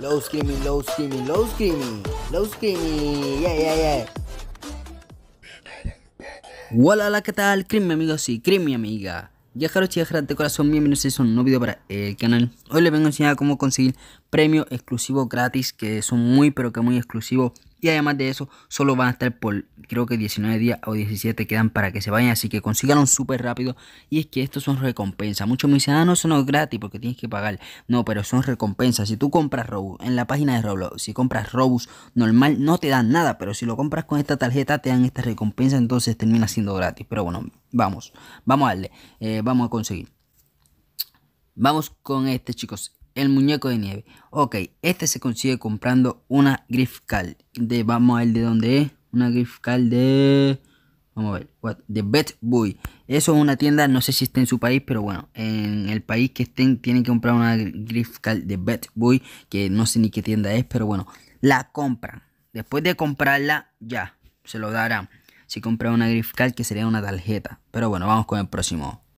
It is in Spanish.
Low screaming, low screaming, low screaming, low screaming, yeah, yeah, yeah. Hola, hola, ¿qué tal? Cream, mi amigo, sí, amiga. Viajeros y viajeras de corazón, bienvenidos a un nuevo video para el canal. Hoy les vengo a enseñar cómo conseguir premio exclusivo gratis, que son muy, pero que muy exclusivos y además de eso, solo van a estar por creo que 19 días o 17 quedan para que se vayan. Así que consíganlo súper rápido. Y es que estos son recompensas. Muchos me dicen, ah, no, son gratis porque tienes que pagar. No, pero son recompensas. Si tú compras Robux en la página de Roblox, si compras Robux normal, no te dan nada. Pero si lo compras con esta tarjeta, te dan esta recompensa. Entonces termina siendo gratis. Pero bueno, vamos, vamos a darle. Eh, vamos a conseguir. Vamos con este, chicos el muñeco de nieve. Ok, este se consigue comprando una Griff De, vamos a ver de dónde es. Una Griff de... Vamos a ver. De Bet Boy. Eso es una tienda, no sé si está en su país, pero bueno, en el país que estén tienen que comprar una Griff de Bet Boy. Que no sé ni qué tienda es, pero bueno, la compran. Después de comprarla, ya, se lo darán. Si compran una Griff que sería una tarjeta. Pero bueno, vamos con el próximo.